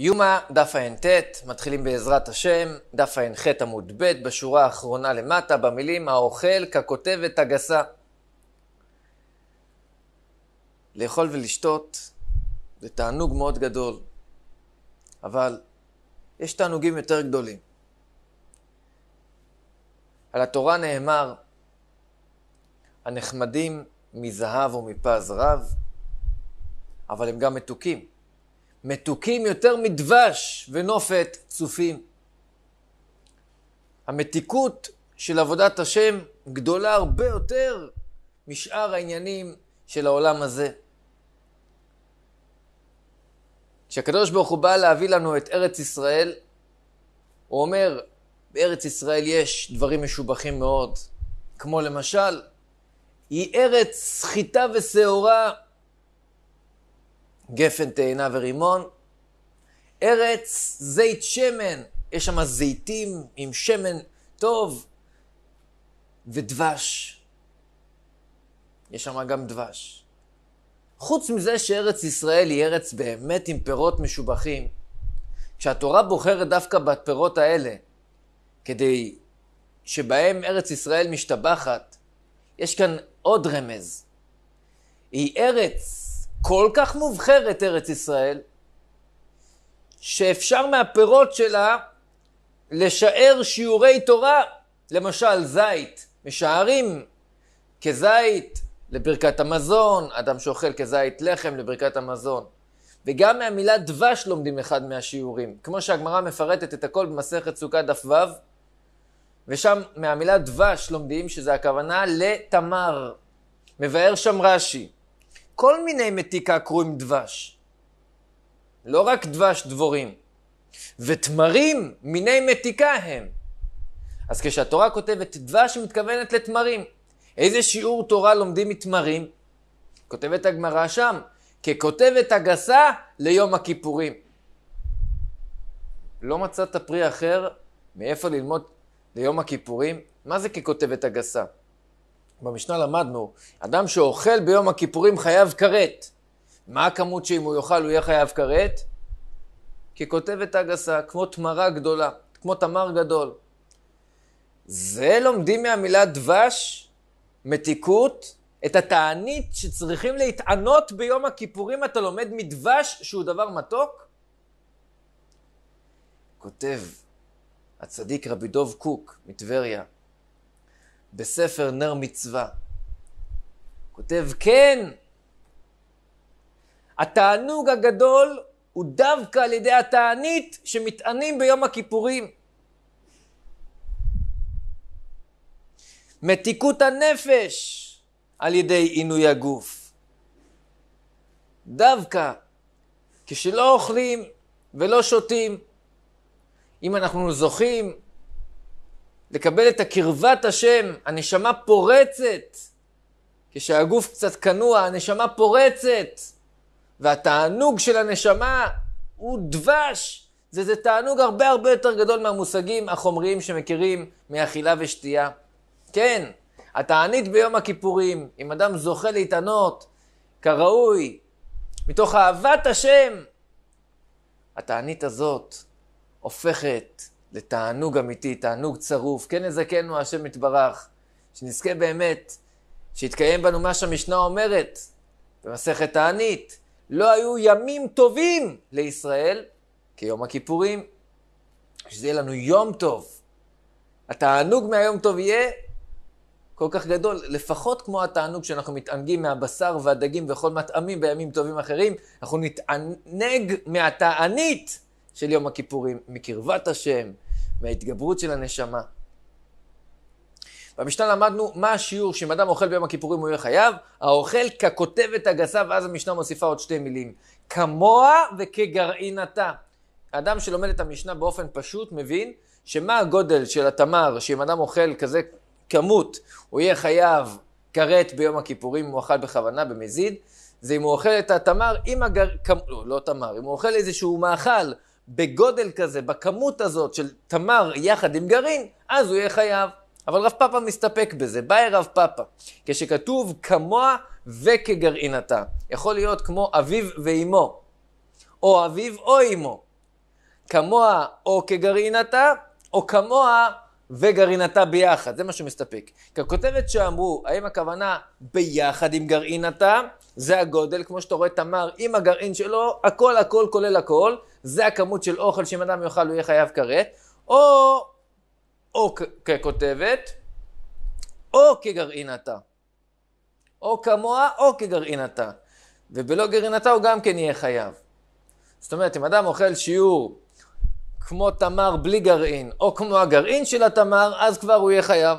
יומא, דף ע"ט, מתחילים בעזרת השם, דף ע"ח עמוד ב', בשורה האחרונה למטה, במילים האוכל ככותבת הגסה. לאכול ולשתות זה תענוג מאוד גדול, אבל יש תענוגים יותר גדולים. על התורה נאמר, הנחמדים מזהב ומפז רב, אבל הם גם מתוקים. מתוקים יותר מדבש ונופת צופים. המתיקות של עבודת השם גדולה הרבה יותר משאר העניינים של העולם הזה. כשהקדוש ברוך הוא בא להביא לנו את ארץ ישראל, הוא אומר, בארץ ישראל יש דברים משובחים מאוד, כמו למשל, היא ארץ סחיטה ושעורה גפן, תאנה ורימון. ארץ זית שמן, יש שם זיתים עם שמן טוב, ודבש. יש שם גם דבש. חוץ מזה שארץ ישראל היא ארץ באמת עם פירות משובחים, כשהתורה בוחרת דווקא בפירות האלה, כדי שבהם ארץ ישראל משתבחת, יש כאן עוד רמז. היא ארץ כל כך מובחרת ארץ ישראל, שאפשר מהפירות שלה לשער שיעורי תורה, למשל זית, משערים כזית לברכת המזון, אדם שאוכל כזית לחם לברכת המזון. וגם מהמילה דבש לומדים אחד מהשיעורים, כמו שהגמרא מפרטת את הכל במסכת סוכה דף ו', ושם מהמילה דבש לומדים שזה הכוונה לתמר. מבאר שם רש"י, כל מיני מתיקה קרויים דבש. לא רק דבש דבורים. ותמרים, מיני מתיקה הם. אז כשהתורה כותבת דבש, היא מתכוונת לתמרים. איזה שיעור תורה לומדים מתמרים? כותבת הגמרא שם, ככותבת הגסה ליום הכיפורים. לא מצאת פרי אחר מאיפה ללמוד ליום הכיפורים? מה זה ככותבת הגסה? במשנה למדנו, אדם שאוכל ביום הכיפורים חייב כרת. מה הכמות שאם הוא יאכל הוא יהיה חייב כרת? כי כותבת הגסה, כמו תמרה גדולה, כמו תמר גדול. זה לומדים מהמילה דבש, מתיקות, את התענית שצריכים להתענות ביום הכיפורים אתה לומד מדבש שהוא דבר מתוק? כותב הצדיק רבי דוב קוק מטבריה, בספר נר מצווה. כותב, כן, התענוג הגדול הוא דווקא על ידי התענית שמטענים ביום הכיפורים. מתיקות הנפש על ידי עינוי הגוף. דווקא כשלא אוכלים ולא שותים, אם אנחנו זוכים לקבל את הקרבת השם, הנשמה פורצת. כשהגוף קצת כנוע, הנשמה פורצת. והתענוג של הנשמה הוא דבש. זה, זה תענוג הרבה הרבה יותר גדול מהמושגים החומריים שמכירים מאכילה ושתייה. כן, התענית ביום הכיפורים, אם אדם זוכה להתענות כראוי, מתוך אהבת השם, התענית הזאת הופכת זה תענוג אמיתי, תענוג צרוף. כן יזכנו כן השם יתברך, שנזכה באמת, שיתקיים בנו מה שהמשנה אומרת במסכת תענית. לא היו ימים טובים לישראל כיום הכיפורים. שזה יהיה לנו יום טוב. התענוג מהיום טוב יהיה כל כך גדול, לפחות כמו התענוג שאנחנו מתענגים מהבשר והדגים וכל מטעמים בימים טובים אחרים, אנחנו נתענג מהתענית. של יום הכיפורים, מקרבת השם, מההתגברות של הנשמה. במשנה למדנו מה השיעור שאם אדם אוכל ביום הכיפורים הוא יהיה חייב, האוכל ככותבת הגסה, ואז המשנה מוסיפה עוד שתי מילים, כמוה וכגרעינתה. אדם שלומד את המשנה באופן פשוט מבין שמה הגודל של התמר, שאם אדם אוכל כזה כמות, הוא יהיה חייב כרת ביום הכיפורים, אם הוא אכל בכוונה, במזיד, זה אם הוא אוכל את התמר עם הגר... כמ... לא, לא תמר, אם הוא אוכל איזשהו מאכל בגודל כזה, בכמות הזאת של תמר יחד עם גרעין, אז הוא יהיה חייב. אבל רב פאפה מסתפק בזה, באי רב פאפה. כשכתוב כמוה וכגרעינתה, יכול להיות כמו אביו ואימו, או אביו או אימו. כמוה או כגרעינתה, או כמוה וגרעינתה ביחד, זה מה שמסתפק. כי הכותרת שאמרו, האם הכוונה ביחד עם גרעינתה, זה הגודל, כמו שאתה רואה תמר עם הגרעין שלו, הכל הכל כולל הכל, זה הכמות של אוכל שאם אדם יאכל הוא יהיה חייב כרת, או, או ככותבת, או כגרעינתה. או כמוה או כגרעינתה. ובלא גרעינתה הוא גם כן יהיה חייב. זאת אומרת, אם אדם אוכל שיעור כמו תמר בלי גרעין, או כמו הגרעין של התמר, אז כבר הוא יהיה חייב.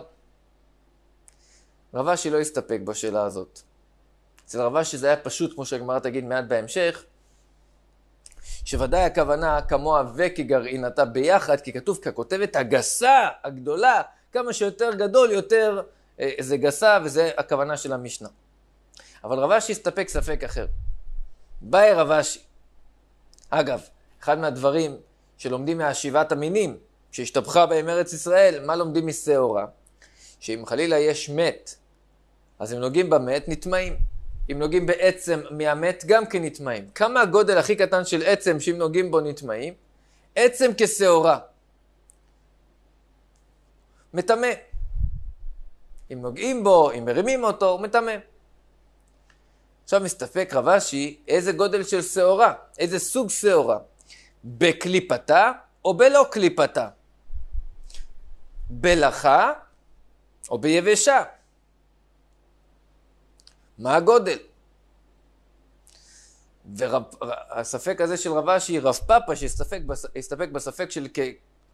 רבשי לא הסתפק בשאלה הזאת. אצל רבשי זה היה פשוט, כמו שהגמרא תגיד מעט בהמשך, שוודאי הכוונה כמוה וכגרעין אתה ביחד, כי כתוב ככותבת הגסה הגדולה, כמה שיותר גדול יותר אה, זה גסה, וזה הכוונה של המשנה. אבל רבשי הסתפק ספק אחר. באי רבשי. אגב, אחד מהדברים שלומדים מהשבעת המינים שהשתבחה בהם ארץ ישראל, מה לומדים משעורה? שאם חלילה יש מת, אז אם נוגעים במת, נטמעים. אם נוגעים בעצם מהמת, גם כן נטמעים. כמה הגודל הכי קטן של עצם שאם נוגעים בו נטמעים? עצם כשעורה. מטמא. אם נוגעים בו, אם מרימים אותו, הוא מטמא. עכשיו מסתפק רבשי, איזה גודל של שעורה, איזה סוג שעורה. בקליפתה או בלא קליפתה. בלחה או ביבשה. מה הגודל? והספק הזה של רבה שהיא רב פאפה שהסתפק בספק של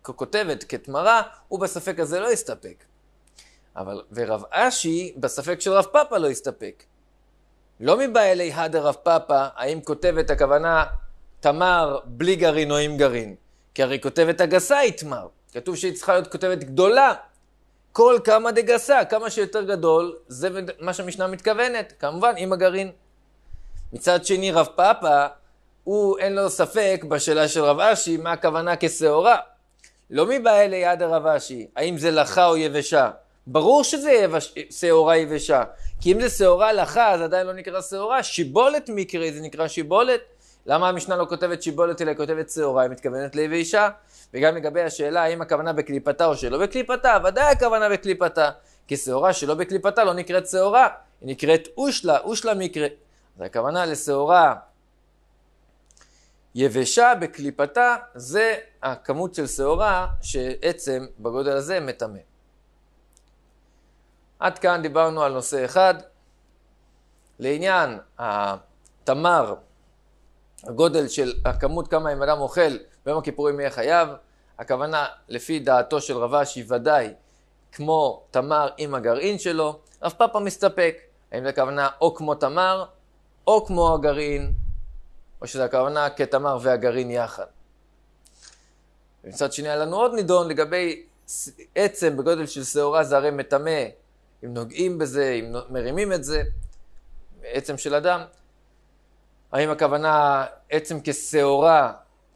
ככותבת, כתמרה, הוא בספק הזה לא הסתפק. אבל, ורב אשי בספק של רב פאפה לא הסתפק. לא מבעלי הדר רב פאפה, האם כותבת הכוונה תמר בלי גרעין או עם גרעין? כי הרי כותבת הגסה היא תמר. כתוב שהיא צריכה להיות כותבת גדולה. כל כמה דגסה, כמה שיותר גדול, זה מה שהמשנה מתכוונת, כמובן עם הגרעין. מצד שני, רב פאפה, הוא אין לו ספק בשאלה של רב אשי, מה הכוונה כשעורה. לא מבעיה ליד הרב אשי, האם זה לחה או יבשה. ברור שזה שעורה יבש... יבשה, כי אם זה שעורה לחה, אז עדיין לא נקרא שעורה, שיבולת מקרי, זה נקרא שיבולת. למה המשנה לא כותבת שיבולת אלא כותבת שעורה, היא מתכוונת לי ואישה? וגם לגבי השאלה האם הכוונה בקליפתה או שלא בקליפתה, ודאי הכוונה בקליפתה. כי שעורה שלא בקליפתה לא נקראת שעורה, היא נקראת אושלה, אושלה מקרה. אז הכוונה לשעורה יבשה בקליפתה, זה הכמות של שעורה שעצם בגודל הזה מטמא. עד כאן דיברנו על נושא אחד. לעניין התמר הגודל של הכמות כמה אם אדם אוכל ביום הכיפורים יהיה חייב, הכוונה לפי דעתו של רבש היא ודאי כמו תמר עם הגרעין שלו, רב פאפה מסתפק, האם זה הכוונה או כמו תמר או כמו הגרעין, או שזה הכוונה כתמר והגרעין יחד. מצד שני היה לנו עוד נידון לגבי עצם בגודל של שעורה זה הרי מטמא, אם נוגעים בזה, אם מרימים את זה, עצם של אדם, האם הכוונה עצם כשעורה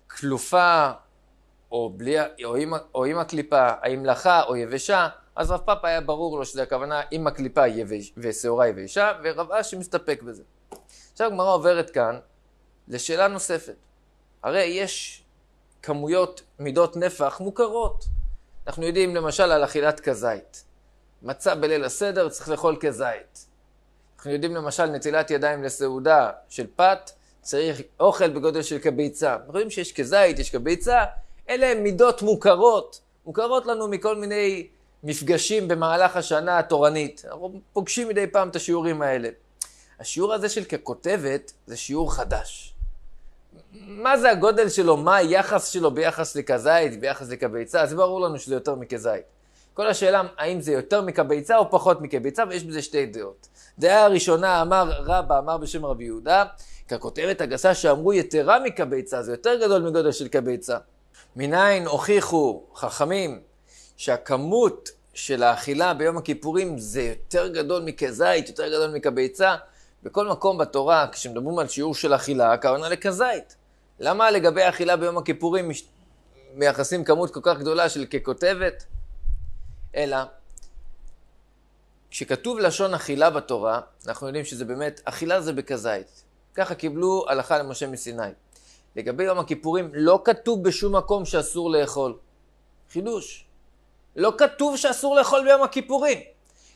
כלופה או, בלי, או, עם, או עם הקליפה, האם לחה או יבשה, אז רב פאפה היה ברור לו שזה הכוונה עם הקליפה יבש, ושעורה יבשה, ורב אשי מסתפק בזה. עכשיו הגמרא עוברת כאן לשאלה נוספת. הרי יש כמויות מידות נפח מוכרות. אנחנו יודעים למשל על אכילת כזית. מצה בליל הסדר צריך לאכול כזית. אנחנו יודעים למשל נטילת ידיים לסעודה של פת, צריך אוכל בגודל של כביצה. אנחנו יודעים שיש כזית, יש כביצה, אלה הן מידות מוכרות, מוכרות לנו מכל מיני מפגשים במהלך השנה התורנית. אנחנו פוגשים מדי פעם את השיעורים האלה. השיעור הזה של ככותבת זה שיעור חדש. מה זה הגודל שלו, מה היחס שלו ביחס לכזית, ביחס לכביצה, זה ברור לנו שזה יותר מכזית. כל השאלה האם זה יותר מכביצה או פחות מכביצה, ויש בזה שתי דעות. דעה הראשונה אמר רבא, אמר בשם רבי יהודה, ככותבת הגסה שאמרו יתרה מכביצה, זה יותר גדול מגודל של קביצה. מניין הוכיחו חכמים שהכמות של האכילה ביום הכיפורים זה יותר גדול מכזית, יותר גדול מכביצה. בכל מקום בתורה, כשמדברים על שיעור של אכילה, הכוונה לכזית. למה לגבי אכילה ביום הכיפורים מייחסים כמות כל כך גדולה של ככותבת? אלא כשכתוב לשון אכילה בתורה, אנחנו יודעים שזה באמת, אכילה זה בכזית. ככה קיבלו הלכה למשה מסיני. לגבי יום הכיפורים, לא כתוב בשום מקום שאסור לאכול. חידוש. לא כתוב שאסור לאכול ביום הכיפורים.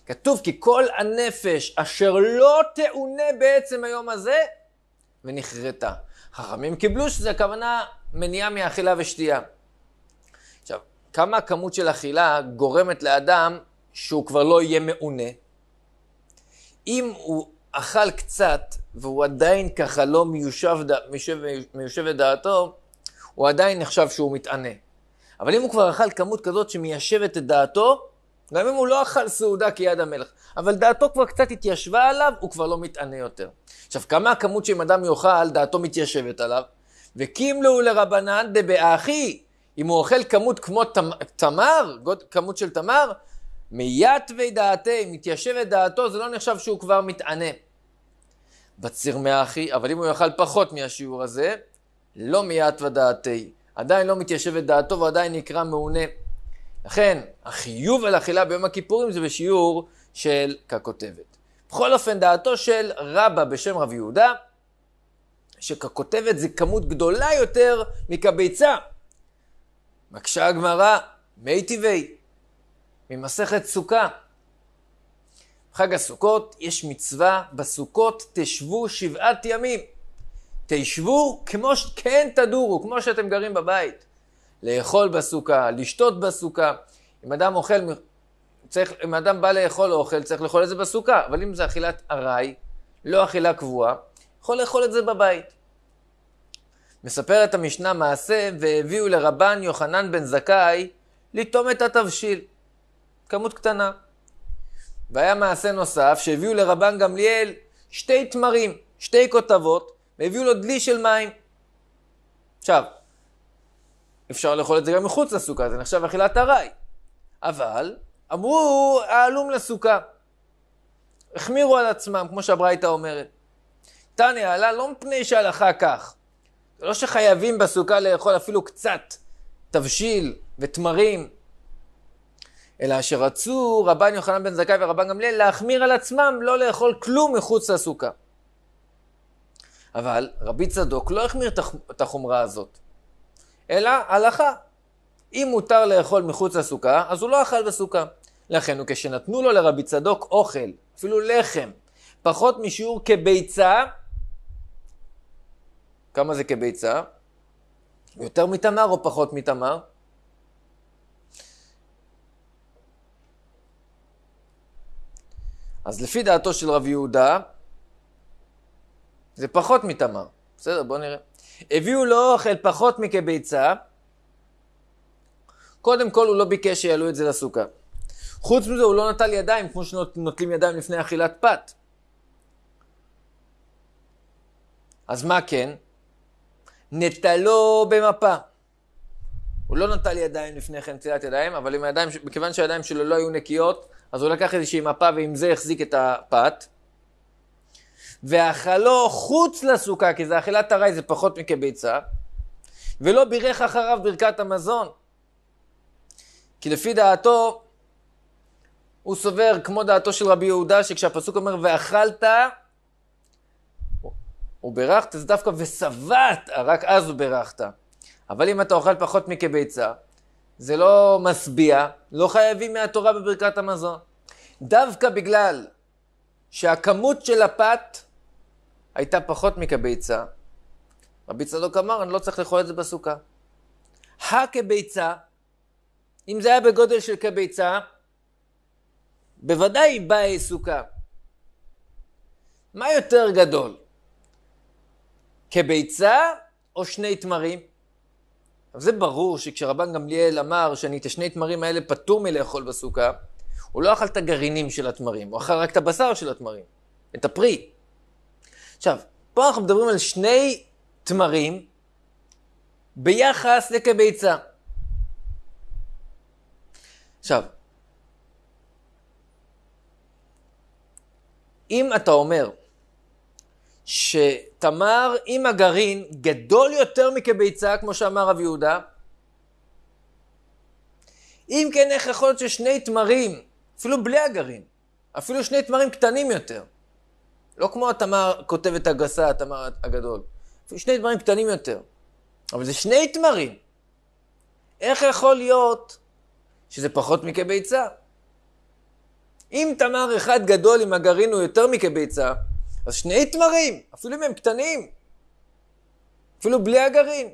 כתוב כי כל הנפש אשר לא תאונה בעצם היום הזה, ונכרתה. חכמים קיבלו שזה הכוונה מניעה מאכילה ושתייה. כמה הכמות של אכילה גורמת לאדם שהוא כבר לא יהיה מעונה? אם הוא אכל קצת והוא עדיין ככה לא מיושב, מיושב, מיושב את דעתו, הוא עדיין נחשב שהוא מתענה. אבל אם הוא כבר אכל כמות כזאת שמיישבת את דעתו, גם אם הוא לא אכל סעודה כיד המלך, אבל דעתו כבר קצת התיישבה עליו, הוא כבר לא מתענה יותר. עכשיו, כמה הכמות שאם אדם יאכל, דעתו מתיישבת עליו? וקימלאו לרבנן דבאחי אם הוא אוכל כמות כמו תמר, כמות של תמר, מייתווי דעתי, מתיישבת דעתו, זה לא נחשב שהוא כבר מתענה. בציר מאחי, אבל אם הוא יאכל פחות מהשיעור הזה, לא מייתווה ודעתי. עדיין לא מתיישבת דעתו ועדיין נקרא מעונה. לכן, החיוב על אכילה ביום הכיפורים זה בשיעור של ככותבת. בכל אופן, דעתו של רבא בשם רב יהודה, שככותבת זה כמות גדולה יותר מכביצה. מקשה הגמרא, מי טבעי, ממסכת סוכה. חג הסוכות יש מצווה, בסוכות תשבו שבעת ימים. תשבו כמו שכן תדורו, כמו שאתם גרים בבית. לאכול בסוכה, לשתות בסוכה. אם אדם אוכל, צריך, אם אדם בא לאכול או אוכל, צריך לאכול את זה בסוכה. אבל אם זה אכילת ארעי, לא אכילה קבועה, יכול לאכול את זה בבית. מספרת המשנה מעשה, והביאו לרבן יוחנן בן זכאי לטום את התבשיל. כמות קטנה. והיה מעשה נוסף שהביאו לרבן גמליאל שתי תמרים, שתי כותבות, והביאו לו דלי של מים. עכשיו, אפשר לאכול את זה גם מחוץ לסוכה, זה נחשב אכילת ארעי. אבל אמרו, העלום לסוכה. החמירו על עצמם, כמו שהברייתא אומרת. תניא עלה לא מפני שהלכה כך, לא שחייבים בסוכה לאכול אפילו קצת תבשיל ותמרים, אלא שרצו רבן יוחנן בן זכאי ורבן גמליאל להחמיר על עצמם לא לאכול כלום מחוץ לסוכה. אבל רבי צדוק לא החמיר את החומרה הזאת, אלא הלכה. אם מותר לאכול מחוץ לסוכה, אז הוא לא אכל בסוכה. לכן הוא כשנתנו לו לרבי צדוק אוכל, אפילו לחם, פחות משיעור כביצה, כמה זה כביצה? יותר מתמר או פחות מתמר? אז לפי דעתו של רב יהודה, זה פחות מתמר. בסדר, בואו נראה. הביאו לו אוכל פחות מכביצה, קודם כל הוא לא ביקש שיעלו את זה לסוכה. חוץ מזה הוא לא נטל ידיים כמו שנוטלים ידיים לפני אכילת פת. אז מה כן? נטלו במפה. הוא לא נטל ידיים לפני כן, נטילת ידיים, אבל עם הידיים, מכיוון שהידיים שלו לא היו נקיות, אז הוא לקח איזושהי מפה ועם זה החזיק את הפת. ואכלו חוץ לסוכה, כי זה אכילת ארעי, זה פחות מכביצה. ולא בירך אחריו ברכת המזון. כי לפי דעתו, הוא סובר, כמו דעתו של רבי יהודה, שכשהפסוק אומר ואכלת, וברכת זה דווקא ושבעת, רק אז הוא ברכת. אבל אם אתה אוכל פחות מכביצה, זה לא משביע, לא חייבים מהתורה בברכת המזון. דווקא בגלל שהכמות של הפת הייתה פחות מכביצה, רבי צדוק אמר, אני לא צריך לאכול את זה בסוכה. הכביצה, אם זה היה בגודל של כביצה, בוודאי באה סוכה. מה יותר גדול? כביצה או שני תמרים? זה ברור שכשרבן גמליאל אמר שאני את השני תמרים האלה פטור מלאכול בסוכה, הוא לא אכל את הגרעינים של התמרים, הוא אכל רק את הבשר של התמרים, את הפרי. עכשיו, פה אנחנו מדברים על שני תמרים ביחס לכביצה. עכשיו, אם אתה אומר, שתמר עם הגרעין גדול יותר מכביצה, כמו שאמר רב יהודה. אם כן, איך יכול להיות ששני תמרים, אפילו בלי הגרעין, אפילו שני תמרים קטנים יותר, לא כמו התמר כותבת הגסה, התמר הגדול, אפילו שני תמרים קטנים יותר, אבל זה שני תמרים. איך יכול להיות שזה פחות מכביצה? אם תמר אחד גדול עם הגרעין הוא יותר מכביצה, אז שני תמרים, אפילו אם הם קטנים, אפילו בלי הגרעין.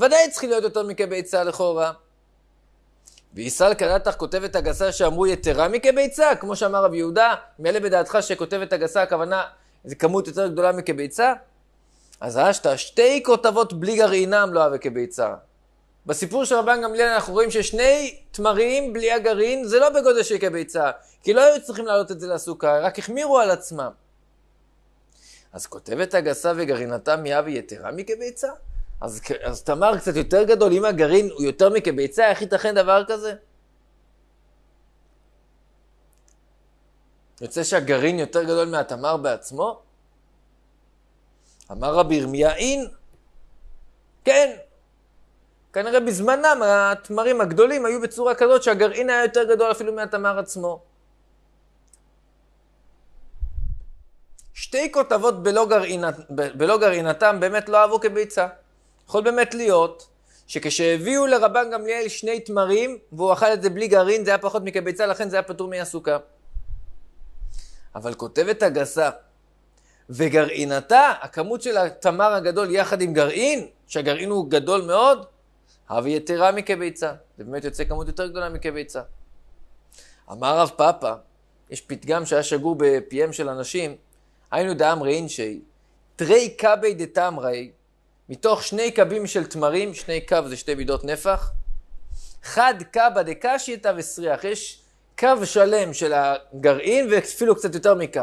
ודאי צריכים להיות יותר מכביצה לכאורה. וישראל קלטח כותבת הגסה שאמרו יתרה מכביצה, כמו שאמר רב יהודה, מעלה בדעתך שכותבת הגסה הכוונה זה כמות יותר גדולה מכביצה? אז אשתא, שתי כותבות בלי גרעינם לא אוהב כביצה. בסיפור של רבן גמליאל אנחנו רואים ששני תמרים בלי הגרעין זה לא בגודל של כביצה. כי לא היו צריכים להעלות את זה לסוכה, רק החמירו על עצמם. אז כותבת הגסה וגרעינתה מיה ויתרה מכביצה? אז, אז תמר קצת יותר גדול, אם הגרעין הוא יותר מכביצה, איך ייתכן דבר כזה? יוצא שהגרעין יותר גדול מהתמר בעצמו? אמר רבי ירמיה אין, כן, כנראה בזמנם התמרים הגדולים היו בצורה כזאת שהגרעין היה יותר גדול אפילו מהתמר עצמו. שתי כותבות בלא, גרעינת, בלא גרעינתם באמת לא אהבו כביצה. יכול באמת להיות שכשהביאו לרבן גמליאל שני תמרים והוא אכל את זה בלי גרעין זה היה פחות מכביצה לכן זה היה פטור מהסוכה. אבל כותבת הגסה וגרעינתה, הכמות של התמר הגדול יחד עם גרעין, שהגרעין הוא גדול מאוד, הווה יתרה מכביצה. זה באמת יוצא כמות יותר גדולה מכביצה. אמר רב פאפה, יש פתגם שהיה שגור בפיהם של אנשים, היינו דאמרי אינשי, תרי קבי דתמרי, מתוך שני קבים של תמרים, שני קו זה שתי מידות נפח, חד קבא דקשייתא וסריח, יש קו שלם של הגרעין ואפילו קצת יותר מקו.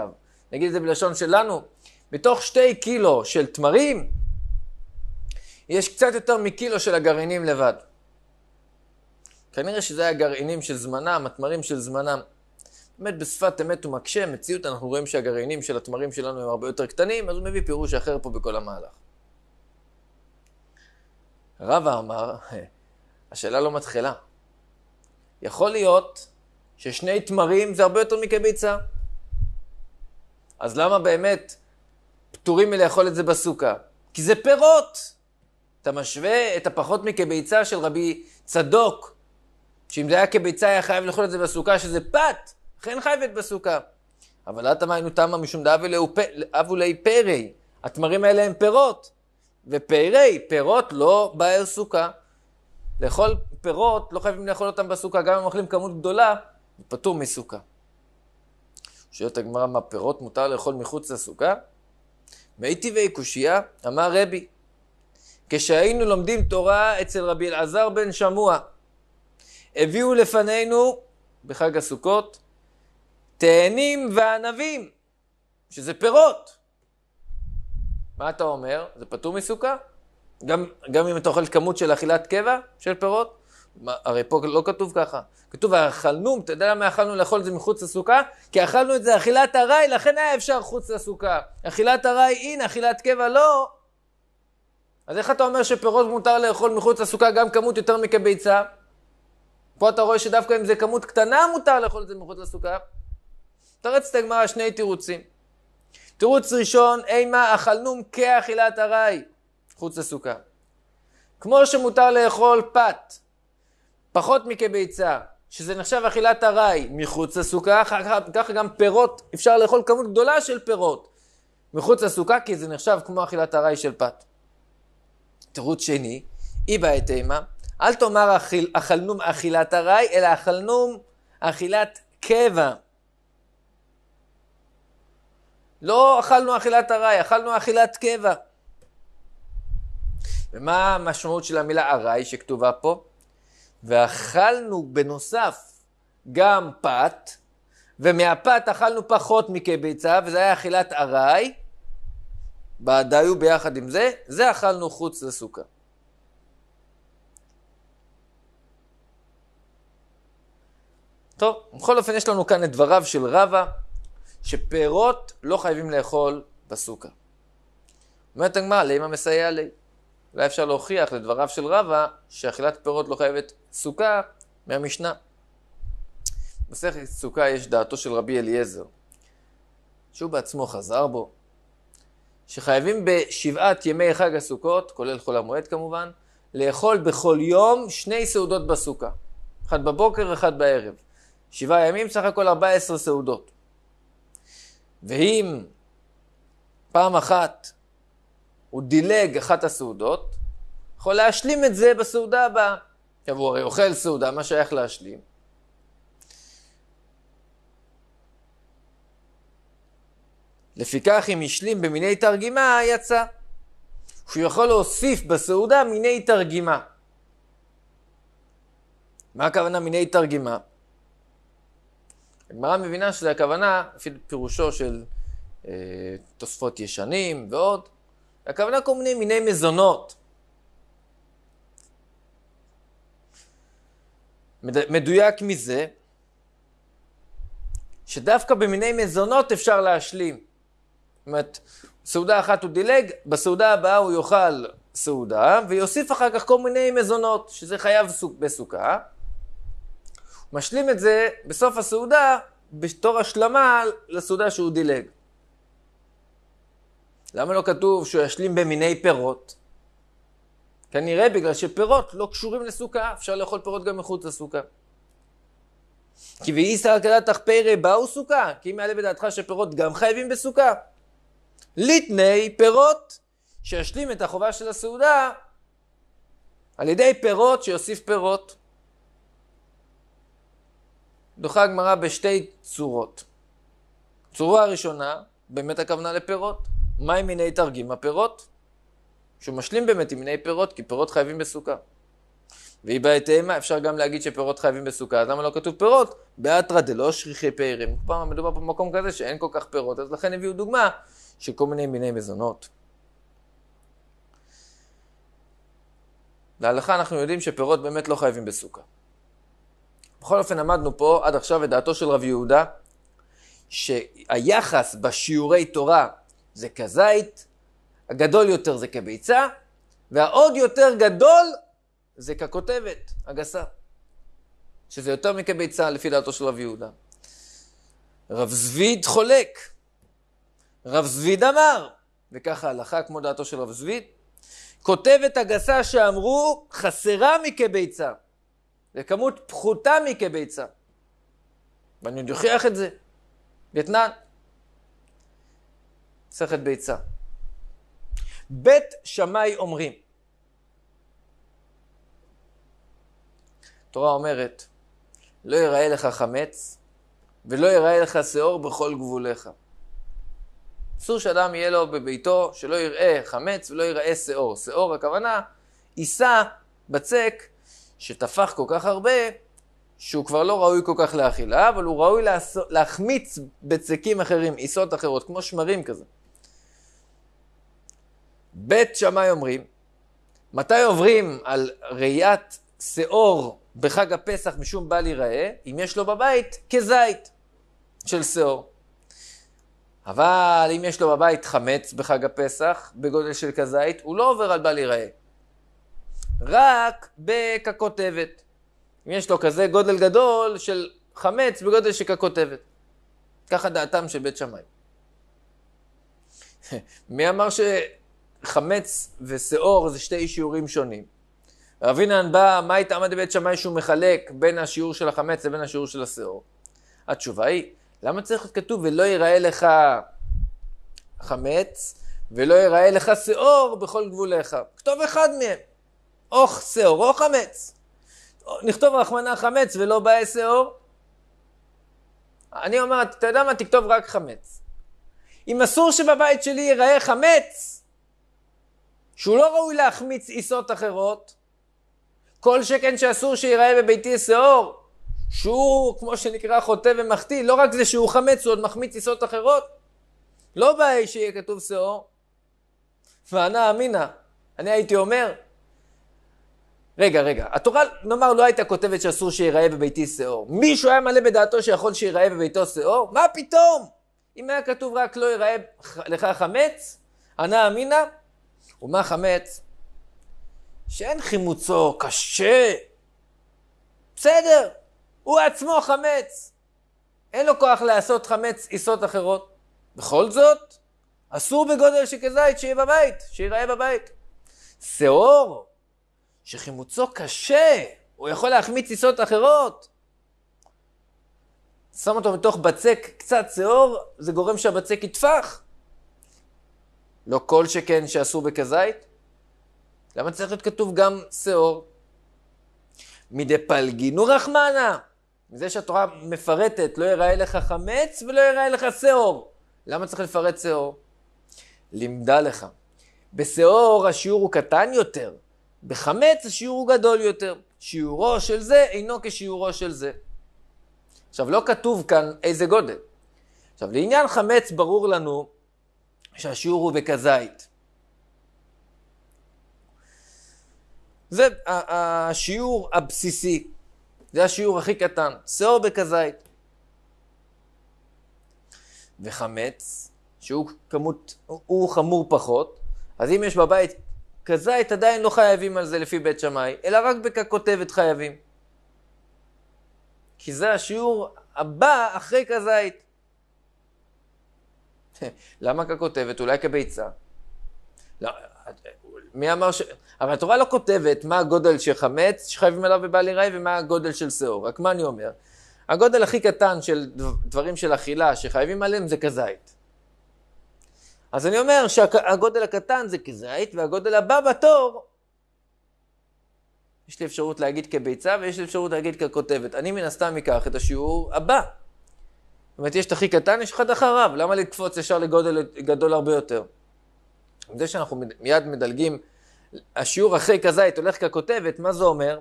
נגיד את זה בלשון שלנו, מתוך שתי קילו של תמרים, יש קצת יותר מקילו של הגרעינים לבד. כנראה שזה היה גרעינים של זמנם, התמרים של זמנם. באמת בשפת אמת הוא מקשה, מציאות אנחנו רואים שהגרעינים של התמרים שלנו הם הרבה יותר קטנים, אז הוא מביא פירוש אחר פה בכל המהלך. רבא אמר, השאלה לא מתחילה. יכול להיות ששני תמרים זה הרבה יותר מקביצה. אז למה באמת פטורים מלאכול את זה בסוכה? כי זה פירות. אתה משווה את הפחות מקביצה של רבי צדוק, שאם זה היה כביצה היה חייב לאכול את זה בסוכה, שזה פת. חן כן חייבת בסוכה. אבל עד תמיינו תמה משום דאבולי פרי, התמרים האלה הם פירות, ופרי, פירות לא באר סוכה. לאכול פירות, לא חייבים לאכול אותם בסוכה, גם אם אוכלים כמות גדולה, הוא פטור מסוכה. שואלת הגמרא, מה פירות מותר לאכול מחוץ לסוכה? מי טבעי קושייה, אמר רבי, כשהיינו לומדים תורה אצל רבי אלעזר בן שמוע, הביאו לפנינו בחג הסוכות תאנים וענבים, שזה פירות. מה אתה אומר? זה פטור מסוכה? גם, גם אם אתה אוכל כמות של אכילת קבע של פירות? מה, הרי פה לא כתוב ככה. כתוב, אכלנו, אתה יודע למה אכלנו לאכול את זה מחוץ לסוכה? כי אכלנו את זה אכילת ארעי, לכן היה אפשר חוץ לסוכה. אכילת ארעי אין, אכילת קבע לא. אז איך אתה אומר שפירות מותר לאכול מחוץ לסוכה גם כמות יותר מכביצה? פה אתה רואה שדווקא אם זה כמות קטנה מותר לאכול את זה מחוץ לסוכה. תרץ את הגמרא שני תירוצים. תירוץ ראשון, אימה אכלנום כאכילת ארעי, חוץ לסוכה. כמו שמותר לאכול פת, פחות מכביצה, שזה נחשב אכילת ארעי מחוץ לסוכה, ככה גם פירות, אפשר לאכול כמות גדולה של פירות מחוץ לסוכה, כי זה נחשב כמו אכילת ארעי של פת. תירוץ שני, אי בעת אימה, אל תאמר אכיל, אכלנום אכילת ארעי, אלא אכלנום אכילת קבע. לא אכלנו אכילת ארעי, אכלנו אכילת קבע. ומה המשמעות של המילה ארעי שכתובה פה? ואכלנו בנוסף גם פת, ומהפת אכלנו פחות מכביצה, וזה היה אכילת ארעי, דיו ביחד עם זה, זה אכלנו חוץ לסוכה. טוב, בכל אופן יש לנו כאן את דבריו של רבא, שפירות לא חייבים לאכול בסוכה. אומרת הגמרא, לימה מסייע לי. אולי אפשר להוכיח לדבריו של רבא שאכילת פירות לא חייבת סוכה מהמשנה. בסכת סוכה יש דעתו של רבי אליעזר, שהוא בעצמו חזר בו, שחייבים בשבעת ימי חג הסוכות, כולל חול המועד כמובן, לאכול בכל יום שני סעודות בסוכה. אחת בבוקר, אחת בערב. שבעה ימים, סך הכל 14 סעודות. ואם פעם אחת הוא דילג אחת הסעודות, יכול להשלים את זה בסעודה הבאה. עכשיו הוא הרי אוכל סעודה, מה שייך להשלים? לפיכך אם השלים במיני תרגימה, יצא. שהוא יכול להוסיף בסעודה מיני תרגימה. מה הכוונה מיני תרגימה? הגמרא מבינה שזה הכוונה, לפי פירושו של אה, תוספות ישנים ועוד, הכוונה כל מיני מיני מזונות. מד, מדויק מזה, שדווקא במיני מזונות אפשר להשלים. זאת אומרת, סעודה אחת הוא דילג, בסעודה הבאה הוא יאכל סעודה, ויוסיף אחר כך כל מיני מזונות, שזה חייב בסוכה. משלים את זה בסוף הסעודה בתור השלמה לסעודה שהוא דילג. למה לא כתוב שהוא ישלים במיני פירות? כנראה בגלל שפירות לא קשורים לסוכה, אפשר לאכול פירות גם מחוץ לסוכה. כי ואיסר כדתך תחפירי באו סוכה, כי אם יעלה בדעתך שפירות גם חייבים בסוכה. ליטני פירות, שישלים את החובה של הסעודה על ידי פירות שיוסיף פירות. דוחה הגמרא בשתי צורות. צורה הראשונה, באמת הכוונה לפירות. מה עם מיני תרגים הפירות? שהוא משלים באמת עם מיני פירות, כי פירות חייבים בסוכה. והיא בהתאמה, אפשר גם להגיד שפירות חייבים בסוכה, אז למה לא כתוב פירות? באתרא דלא שכיחי פירים. פעם מדובר במקום כזה שאין כל כך פירות, אז לכן הביאו דוגמה של כל מיני מיני מזונות. להלכה אנחנו יודעים שפירות באמת לא חייבים בסוכה. בכל אופן עמדנו פה עד עכשיו את דעתו של רב יהודה, שהיחס בשיעורי תורה זה כזית, הגדול יותר זה כביצה, והעוד יותר גדול זה ככותבת, הגסה. שזה יותר מכביצה לפי דעתו של רב יהודה. רב זביד חולק. רב זביד אמר, וככה הלכה כמו דעתו של רב זביד, כותבת הגסה שאמרו חסרה מכביצה. זה כמות פחותה מכביצה. ואני עוד אוכיח את זה. ואתנן. מסכת ביצה. בית שמאי אומרים. התורה אומרת, לא יראה לך חמץ ולא יראה לך שאור בכל גבוליך. אסור שאדם יהיה לו בביתו שלא יראה חמץ ולא יראה שאור. שאור הכוונה, יישא בצק שטפח כל כך הרבה, שהוא כבר לא ראוי כל כך לאכילה, אבל הוא ראוי להחמיץ בצקים אחרים, עיסות אחרות, כמו שמרים כזה. בית שמאי אומרים, מתי עוברים על ראיית שאור בחג הפסח משום בל ייראה? אם יש לו בבית כזית של שאור. אבל אם יש לו בבית חמץ בחג הפסח בגודל של כזית, הוא לא עובר על בל ייראה. רק בככותבת. אם יש לו כזה גודל גדול של חמץ בגודל של ככותבת. ככה דעתם של בית שמאי. מי אמר שחמץ ושעור זה שתי שיעורים שונים? רב אינן בא, מה התאמה דבית שמאי שהוא מחלק בין השיעור של החמץ לבין השיעור של השעור? התשובה היא, למה צריך להיות כתוב ולא ייראה לך חמץ ולא ייראה לך שעור בכל גבוליך? כתוב אחד מהם. אוך שעור, שעורו חמץ. נכתוב רחמנה חמץ ולא באי שעור. אני אומר, אתה יודע מה? תכתוב רק חמץ. אם אסור שבבית שלי ייראה חמץ, שהוא לא ראוי להחמיץ עיסות אחרות, כל שכן שאסור שייראה בביתי שעור, שהוא כמו שנקרא חוטא ומחטיא, לא רק זה שהוא חמץ, הוא עוד מחמיץ עיסות אחרות. לא בעיה שיהיה כתוב שעור. וענה אמינא, אני הייתי אומר, רגע, רגע, התורה, נאמר, לא הייתה כותבת שאסור שייראה בביתי שאור. מישהו היה מלא בדעתו שיכול שייראה בביתו שאור? מה פתאום? אם היה כתוב רק לא ייראה לך חמץ, ענה אמינא, ומה חמץ? שאין חימוצו קשה. בסדר, הוא עצמו חמץ. אין לו כוח לעשות חמץ עיסות אחרות. בכל זאת, אסור בגודל שכזית שיהיה בבית, שיראה בבית. שאור, שחימוצו קשה, הוא יכול להחמיץ טיסות אחרות. שם אותו מתוך בצק קצת שעור, זה גורם שהבצק יטפח. לא כל שכן שעשו בכזית. למה צריך להיות כתוב גם שעור? פלגינו רחמנה. מזה שהתורה מפרטת, לא יראה לך חמץ ולא יראה לך שעור. למה צריך לפרט שעור? לימדה לך. בשעור השיעור הוא קטן יותר, בחמץ השיעור הוא גדול יותר. שיעורו של זה אינו כשיעורו של זה. עכשיו, לא כתוב כאן איזה גודל. עכשיו, לעניין חמץ ברור לנו שהשיעור הוא בכזית. זה השיעור הבסיסי, זה השיעור הכי קטן, שיעור בכזית. וחמץ, שהוא כמות, הוא חמור פחות, אז אם יש בבית כזית עדיין לא חייבים על זה לפי בית שמאי, אלא רק בככותבת חייבים. כי זה השיעור הבא אחרי כזית. למה ככותבת? אולי כביצה. לא, מי אמר ש... אבל התורה לא כותבת מה הגודל של חמץ שחייבים עליו בבעל יראי ומה הגודל של שעור. רק מה אני אומר? הגודל הכי קטן של דברים של אכילה שחייבים עליהם זה כזית. אז אני אומר שהגודל הקטן זה כזית, והגודל הבא בתור, יש לי אפשרות להגיד כביצה ויש לי אפשרות להגיד ככותבת. אני מן הסתם אקח את השיעור הבא. זאת אומרת, יש את הכי קטן, יש אחד אחריו, למה לקפוץ ישר לגודל גדול הרבה יותר? זה שאנחנו מיד מדלגים, השיעור אחרי כזית הולך ככותבת, מה זה אומר?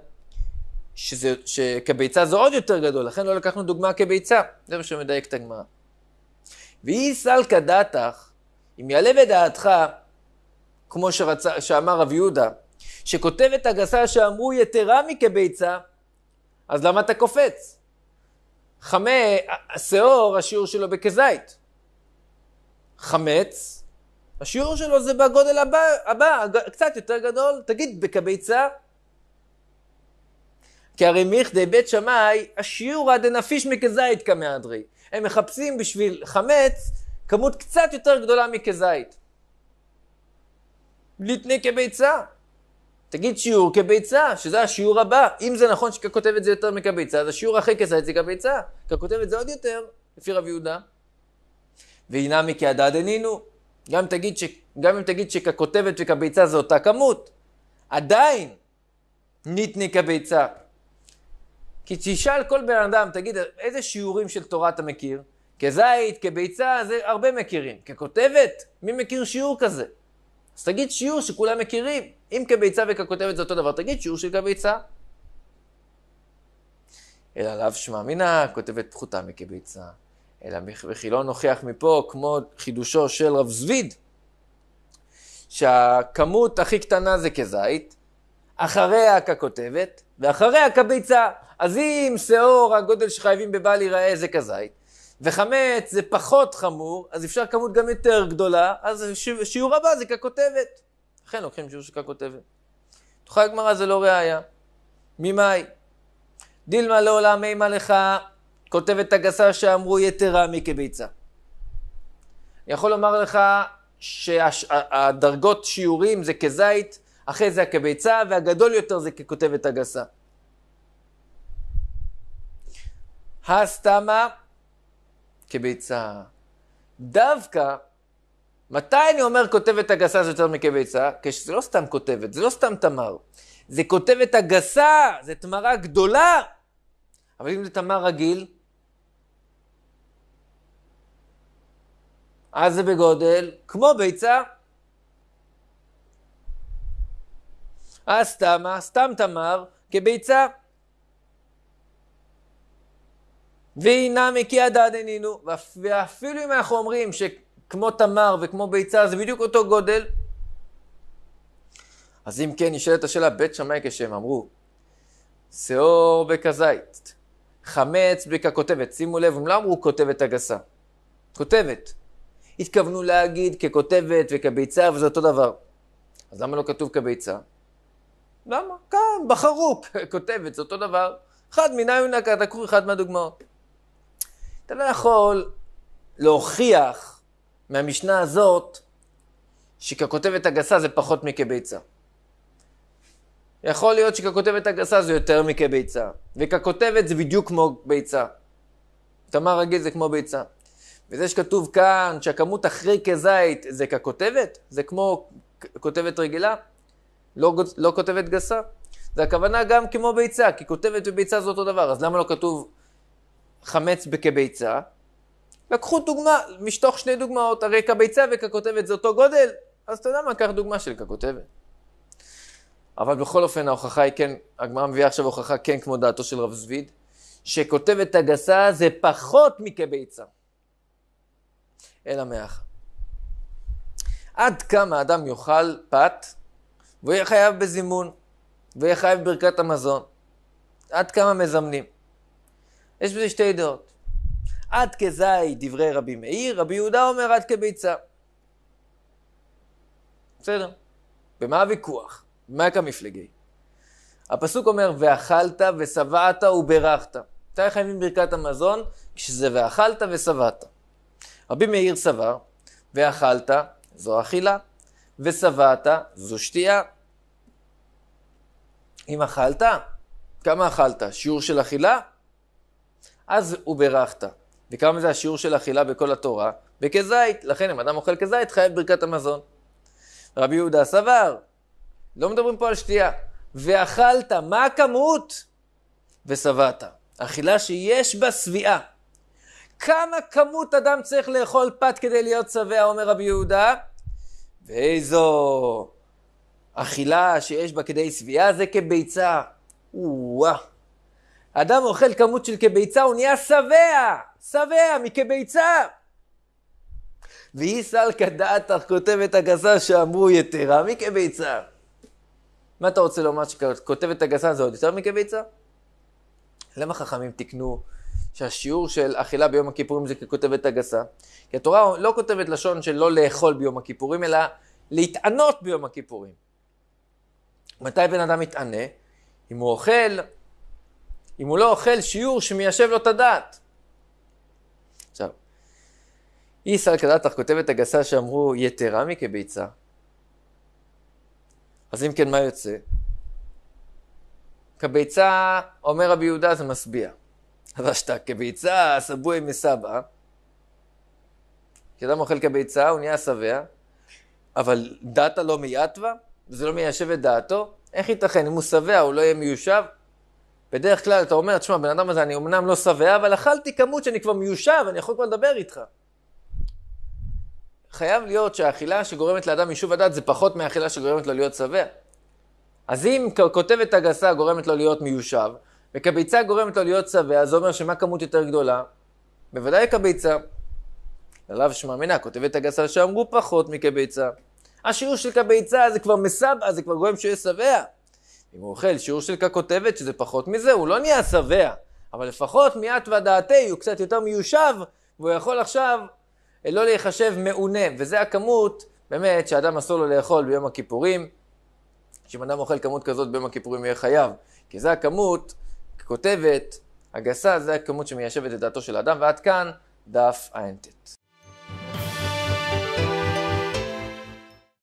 שזה, שכביצה זה עוד יותר גדול, לכן לא לקחנו דוגמה כביצה. זה מה שמדייק את הגמרא. ואי סלקא דתך, אם יעלה בדעתך, כמו שרצה, שאמר רב יהודה, שכותב את הגסה שאמרו יתרה מכביצה, אז למה אתה קופץ? חמה, השעור, השיעור שלו בכזית. חמץ, השיעור שלו זה בגודל הבא, הבא, קצת יותר גדול, תגיד, בכביצה? כי הרי מיכדי בית שמאי, השיעור עד הנפיש מכזית כמהדרי. הם מחפשים בשביל חמץ כמות קצת יותר גדולה מכזית. לתנה כביצה. תגיד שיעור כביצה, שזה השיעור הבא. אם זה נכון שכה כותב את זה יותר מכביצה, אז השיעור אחרי כזית זה כביצה. כה כותב את זה עוד יותר, לפי רב יהודה. והינמי כהדד עינינו. גם, ש... גם אם תגיד שכה כותבת וכביצה זה אותה כמות, עדיין ניתנה כביצה. כי תשאל כל בן אדם, תגיד, איזה שיעורים של תורה אתה מכיר? כזית, כביצה, זה הרבה מכירים. ככותבת, מי מכיר שיעור כזה? אז תגיד שיעור שכולם מכירים. אם כביצה וככותבת זה אותו דבר, תגיד שיעור של כביצה. אלא לאו שמע מינא, כותבת פחותה מכביצה. אלא וכי לא נוכיח מפה, כמו חידושו של רב זביד, שהכמות הכי קטנה זה כזית, אחריה ככותבת, ואחריה כביצה. אז אם שאור הגודל שחייבים בבעל ייראה זה כזית, וחמץ זה פחות חמור, אז אפשר כמות גם יותר גדולה, אז שיעור הבא זה ככותבת. אכן לוקחים שיעור של ככותבת. תוכל הגמרא זה לא ראייה. ממאי? דילמה לעולם אימה לך, כותבת הגסה שאמרו יתרה מכביצה. אני יכול לומר לך שהדרגות שיעורים זה כזית, אחרי זה הכביצה, והגדול יותר זה ככותבת הגסה. הסתמה כביצה. דווקא, מתי אני אומר כותבת הגסה זה יותר מכביצה? כשזה לא סתם כותבת, זה לא סתם תמר. זה כותבת הגסה, זה תמרה גדולה. אבל אם זה תמר רגיל, אז זה בגודל כמו ביצה. אז תמה, סתם תמר, כביצה. והנה מקיאה עינינו, ואפילו אם אנחנו אומרים שכמו תמר וכמו ביצה זה בדיוק אותו גודל, אז אם כן נשאלת השאלה, בית שמאי כשהם אמרו, שאור בכזית, חמץ בככותבת, שימו לב, הם לא אמרו כותבת הגסה, כותבת. התכוונו להגיד ככותבת וכביצה וזה אותו דבר. אז למה לא כתוב כביצה? למה? כאן, בחרו, כותבת, זה אותו דבר. אחד מנין נקד, לקחו אחד מהדוגמאות. אתה לא יכול להוכיח מהמשנה הזאת שככותבת הגסה זה פחות מכביצה. יכול להיות שככותבת הגסה זה יותר מכביצה, וככותבת זה בדיוק כמו ביצה. תמר רגיל זה כמו ביצה. וזה שכתוב כאן שהכמות אחרי כזית זה ככותבת, זה כמו כותבת רגילה, לא, לא כותבת גסה. זה הכוונה גם כמו ביצה, כי כותבת וביצה זה אותו דבר, אז למה לא כתוב חמץ כביצה, לקחו דוגמה, משתוך שני דוגמאות, הרי כביצה וככותבת זה אותו גודל, אז אתה יודע מה, קח דוגמה של ככותבת. אבל בכל אופן ההוכחה היא כן, הגמרא מביאה עכשיו הוכחה כן כמו דעתו של רב זביד, שכותבת הגסה זה פחות מכביצה. אלא מאח. עד כמה אדם יאכל פת, והוא יהיה חייב בזימון, והוא יהיה חייב בברכת המזון. עד כמה מזמנים. יש בזה שתי דעות. עד כזי דברי רבי מאיר, רבי יהודה אומר עד כביצה. בסדר. ומה הוויכוח? במה כמפלגי? הפסוק אומר, ואכלת ושבעת וברכת. מתי חייבים ברכת המזון? כשזה ואכלת ושבעת. רבי מאיר סבר, ואכלת זו אכילה, ושבעת זו שתייה. אם אכלת, כמה אכלת? שיעור של אכילה? אז וברכת. וכמה זה השיעור של אכילה בכל התורה? בכזית. לכן אם אדם אוכל כזית, חייב ברכת המזון. רבי יהודה סבר, לא מדברים פה על שתייה. ואכלת, מה הכמות? ושבעת. אכילה שיש בה שביעה. כמה כמות אדם צריך לאכול פת כדי להיות שבע, אומר רבי יהודה? ואיזו אכילה שיש בה כדי שביעה זה כביצה. או-אה. אדם אוכל כמות של כביצה, הוא נהיה שבע, שבע מכביצה. ואי סלקא דעתך כותבת הגזה שאמרו יתרה מכביצה. מה אתה רוצה לומר שכותבת הגזה זה עוד יותר מכביצה? למה חכמים תיקנו שהשיעור של אכילה ביום הכיפורים זה ככותבת הגסה? כי התורה לא כותבת לשון של לא לאכול ביום הכיפורים, אלא להתענות ביום הכיפורים. מתי בן אדם מתענה? אם הוא אוכל אם הוא לא אוכל שיעור שמיישב לו את הדעת. עכשיו, איסר קדתך כותבת הגסה שאמרו יתרה מכביצה. אז אם כן, מה יוצא? כביצה, אומר רבי יהודה, זה משביע. אז השתא כביצה, סבוי מסבא. כשאדם אוכל כביצה, הוא נהיה שבע, אבל דעתה לא מיתווה? זה לא מיישב את דעתו? איך ייתכן? אם הוא שבע, הוא לא יהיה מיושב? בדרך כלל אתה אומר, תשמע, בן אדם הזה, אני אמנם לא שבע, אבל אכלתי כמות שאני כבר מיושב, אני יכול כבר לדבר איתך. חייב להיות שהאכילה שגורמת לאדם יישוב הדת זה פחות מהאכילה שגורמת לו להיות שבע. אז אם כותבת הגסה גורמת לו להיות מיושב, וכביצה גורמת לו להיות שבע, זה אומר שמה כמות יותר גדולה? בוודאי כביצה. עליו שמע מנה, כותבת הגסה שאמרו פחות מכביצה. השיעור של כביצה זה כבר מסבע, זה כבר גורם שיהיה שבע. אם הוא אוכל שיעור של ככותבת, שזה פחות מזה, הוא לא נהיה שבע. אבל לפחות מעט ודעתי הוא קצת יותר מיושב, והוא יכול עכשיו אה, לא להיחשב מעונה. וזה הכמות, באמת, שאדם אסור לו לאכול ביום הכיפורים. שאם אדם אוכל כמות כזאת ביום הכיפורים יהיה חייב. כי זה הכמות, ככותבת, הגסה, זה הכמות שמיישבת את דעתו של האדם. ועד כאן דף ע"ט.